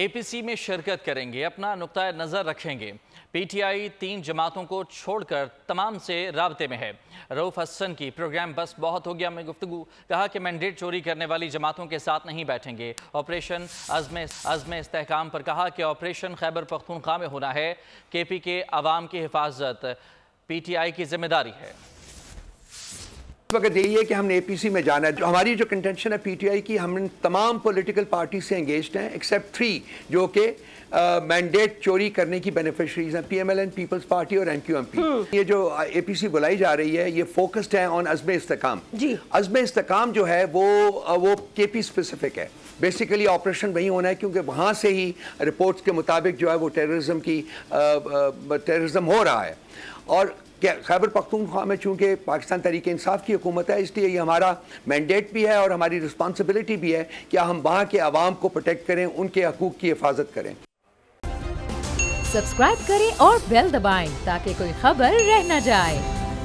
APC में शिरकत करेंगे अपना नुकतः नज़र रखेंगे पीटीआई तीन जमातों को छोड़कर तमाम से रबते में है रऊफ़ हसन की प्रोग्राम बस बहुत हो गया मैं गुफ्तु कहा कि मैंडेट चोरी करने वाली जमातों के साथ नहीं बैठेंगे ऑपरेशन अज़म अज़म इसकाम पर कहा कि ऑपरेशन खैबर पख्तूनख्वा में होना है के पी के आवाम की हिफाजत पी टी आई की जिम्मेदारी है वक्त यही है कि हमने एपीसी में जाना है जो हमारी जो कंटेंशन है पीटीआई की हम तमाम पॉलिटिकल पार्टी से एंगेज हैं एक्सेप्ट थ्री जो कि मैंडेट चोरी करने की बेनिफिशरीज हैं पीएमएलएन पीपल्स पार्टी और एनक्यूएमपी हम्म। ये जो एपीसी बुलाई जा रही है ये फोकस्ड है ऑन अजम इस्तकाम जी अजम इस्तकाम जो है वो वो केपी स्पेसिफिक है बेसिकली ऑपरेशन वहीं होना है क्योंकि वहाँ से ही रिपोर्ट्स के मुताबिक जो है वो टेररिज्म की टेररिज्म हो रहा है और कि खैबर पख्तूनख्वा में चूँकि पाकिस्तान तरीके इंसाफ की हुकूमत है इसलिए ये हमारा मैंडेट भी है और हमारी रिस्पॉन्सिबिलिटी भी है कि हम वहाँ के आवाम को प्रोटेक्ट करें उनके हकूक़ की हिफाजत करें सब्सक्राइब करें और बेल दबाएं ताकि कोई खबर रह न जाए